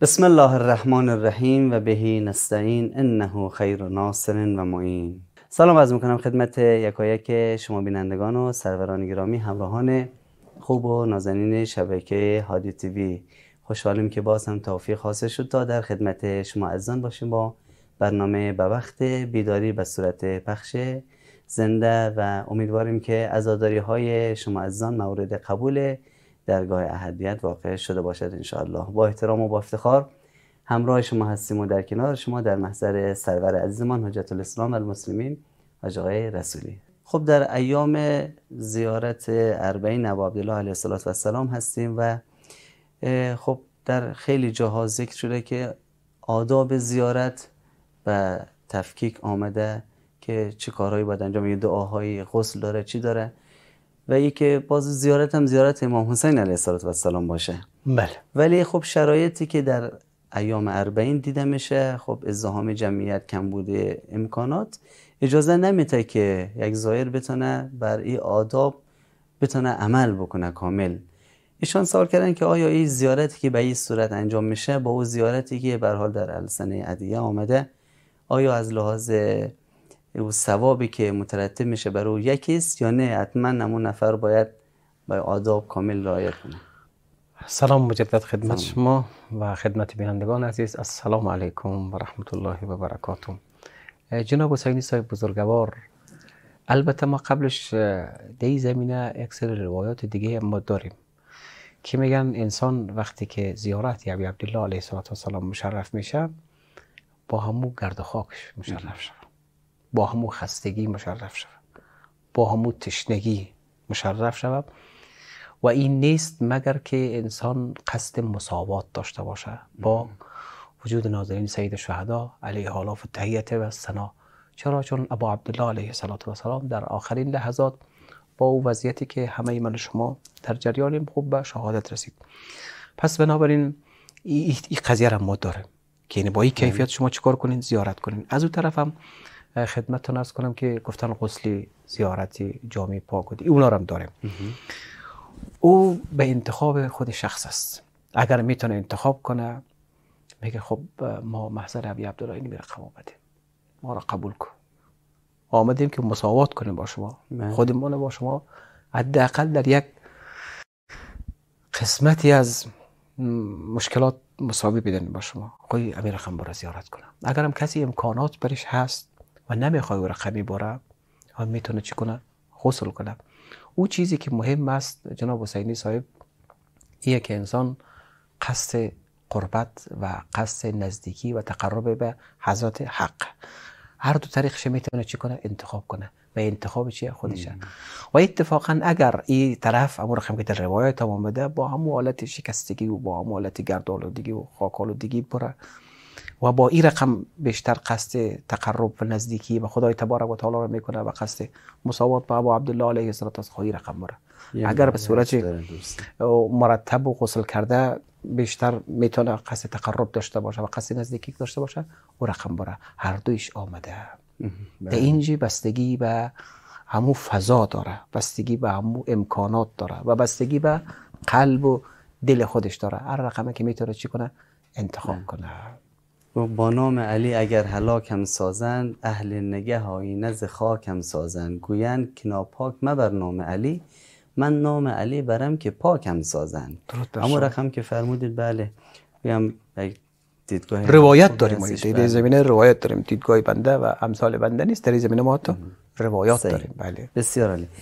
بسم الله الرحمن الرحیم و بهی نستعین انه خیر و ناصر و معین سلام از میکنم خدمت یکایک شما بینندگان و سروران گرامی همراهان خوب و نازنین شبکه هادی تیوی خوشحالیم که باز هم توفیق حاصل شد تا در خدمت شما عزیزان باشیم با برنامه به وقت بیداری به صورت پخش زنده و امیدواریم که ازاداری های شما عزیزان مورد قبول درگاه احدیت واقع شده باشد الله با احترام و با افتخار همراه شما هستیم و در کنار شما در محضر سرور عزیزمان حجت الاسلام المسلمین و رسولی خب در ایام زیارت اربعین نبا عبدالله علیه السلام هستیم و خب در خیلی جاها ذکر شده که آداب زیارت و تفکیک آمده که چه کارهایی باید انجام یه دعاهایی غسل داره چی داره و یکی باز زیارت هم زیارت امام حسین علیه السلام باشه بله ولی خب شرایطی که در ایام اربعین دیده میشه خب ازدهام جمعیت کم بوده امکانات اجازه نمیده که یک زایر بتونه بر این آداب بتونه عمل بکنه کامل ایشان سوال کردن که آیا این زیارتی که به این صورت انجام میشه با اون زیارتی که به حال در السنه ادیه آمده آیا از لحاظ و ثوابی که مترتب میشه برای او یکیست یا نه حتما نمون نفر باید به آداب کامل رعایت کنه سلام مجدد خدمت سلام. شما و خدمت بینندگان عزیز السلام علیکم و رحمت الله و برکاته جناب حسینی صاحب بزرگوار البته ما قبلش دی زمینه یک روایات دیگه ما داریم که میگن انسان وقتی که زیارت یعنی عبدالله علیه السلام مشرف میشه با همو گرد خاکش مشرف شد با همو خستگی مشرف شود با همو تشنگی مشرف شود و این نیست مگر که انسان قصد مساوات داشته باشه با وجود ناظرین سید شهدا علیه حالا و و سنا چرا چون ابا عبدالله علیه صلات و سلام در آخرین لحظات با او وضعیتی که همه من شما در جریانیم خوب به شهادت رسید پس بنابراین این قضیه را ما داره که یعنی با این کیفیت بله. شما چکار کنین زیارت کنین از اون طرف هم خدمتتون ارز کنم که گفتن غسل زیارتی، جامع پاک و اونا هم داریم او به انتخاب خود شخص است اگر میتونه انتخاب کنه میگه خب ما محضر ابی عبدالله این رقم آمده ما را قبول کن آمدیم که مساوات کنیم با شما خودمون با شما حداقل در یک قسمتی از مشکلات مساوی بدن با شما خوی امیر خمبر زیارت کنم اگرم کسی امکانات برش هست و نمیخوای او را خمی باره و میتونه چی کنه غسل کنه او چیزی که مهم است جناب حسینی صاحب اینه که انسان قصد قربت و قصد نزدیکی و تقرب به حضرت حق هر دو طریقش میتونه چی کنه انتخاب کنه و انتخاب چیه خودشه و اتفاقا اگر این طرف امو رقم که در روایت تمام بده با هم حالت شکستگی و با هم حالت و و خاک بره و با این رقم بیشتر قصد تقرب و نزدیکی به خدای تبارک و تعالی رو میکنه و قصد مساوات با ابو عبدالله علیه الصلاه خواهی رقم بره یعنی اگر به صورت مرتب و غسل کرده بیشتر میتونه قصد تقرب داشته باشه و قصد نزدیکی داشته باشه و رقم بره هر دویش آمده در بله. اینجی بستگی به همو فضا داره بستگی به همو امکانات داره و بستگی به قلب و دل خودش داره هر رقمه که میتونه چی کنه انتخاب بله. کنه با نام علی اگر هلاکم سازند اهل نگه هایی نز خاکم سازند گویند که ناپاک بر نام علی من نام علی برم که پاکم سازند اما رقم که فرمودید بله بیم دیدگاه روایت داریم بله. در زمینه روایت داریم دیدگاه بنده و امثال بنده نیست در زمینه ما تو. روایت داریم بله بسیار علی